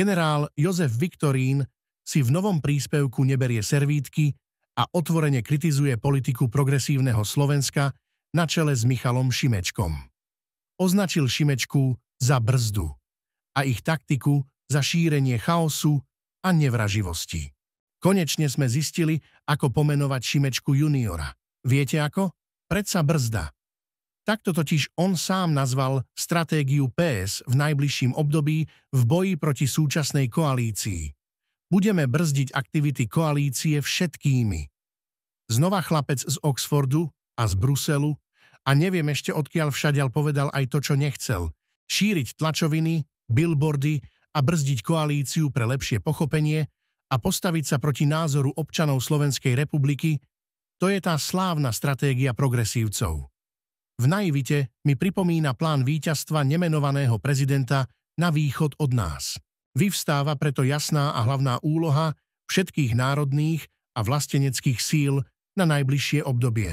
Generál Jozef Viktorín si v novom príspevku neberie servítky a otvorene kritizuje politiku progresívneho Slovenska na čele s Michalom Šimečkom. Označil Šimečku za brzdu a ich taktiku za šírenie chaosu a nevraživosti. Konečne sme zistili, ako pomenovať Šimečku juniora. Viete ako? Predsa brzda. Takto totiž on sám nazval stratégiu PS v najbližším období v boji proti súčasnej koalícii. Budeme brzdiť aktivity koalície všetkými. Znova chlapec z Oxfordu a z Bruselu a neviem ešte odkiaľ všadeľ povedal aj to, čo nechcel. Šíriť tlačoviny, billboardy a brzdiť koalíciu pre lepšie pochopenie a postaviť sa proti názoru občanov Slovenskej republiky, to je tá slávna stratégia progresívcov. V naivite mi pripomína plán víťazstva nemenovaného prezidenta na východ od nás. Vyvstáva preto jasná a hlavná úloha všetkých národných a vlasteneckých síl na najbližšie obdobie.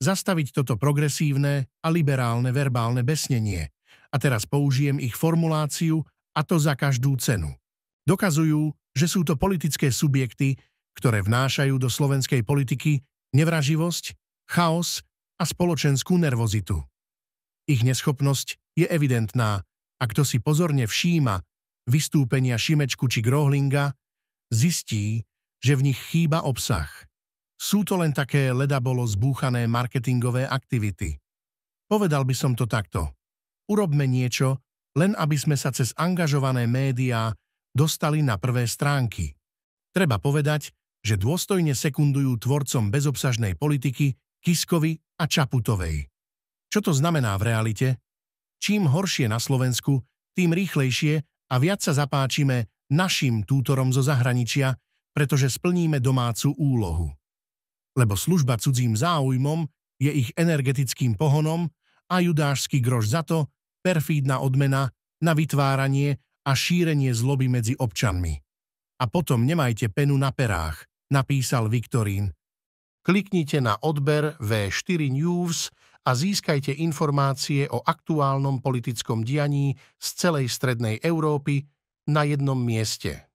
Zastaviť toto progresívne a liberálne verbálne besnenie. A teraz použijem ich formuláciu a to za každú cenu. Dokazujú, že sú to politické subjekty, ktoré vnášajú do slovenskej politiky nevraživosť, chaos a spoločenskú nervozitu. Ich neschopnosť je evidentná a kto si pozorne všíma vystúpenia Šimečku či Grohlinga, zistí, že v nich chýba obsah. Sú to len také ledabolo zbúchané marketingové aktivity. Povedal by som to takto. Urobme niečo, len aby sme sa cez angažované médiá dostali na prvé stránky. Treba povedať, že dôstojne sekundujú tvorcom bezobsažnej politiky Kiskovi a Čaputovej. Čo to znamená v realite? Čím horšie na Slovensku, tým rýchlejšie a viac sa zapáčime našim tútorom zo zahraničia, pretože splníme domácu úlohu. Lebo služba cudzím záujmom je ich energetickým pohonom a judášsky grož za to perfídna odmena na vytváranie a šírenie zloby medzi občanmi. A potom nemajte penu na perách, napísal Viktorín Kliknite na odber V4 News a získajte informácie o aktuálnom politickom dianí z celej strednej Európy na jednom mieste.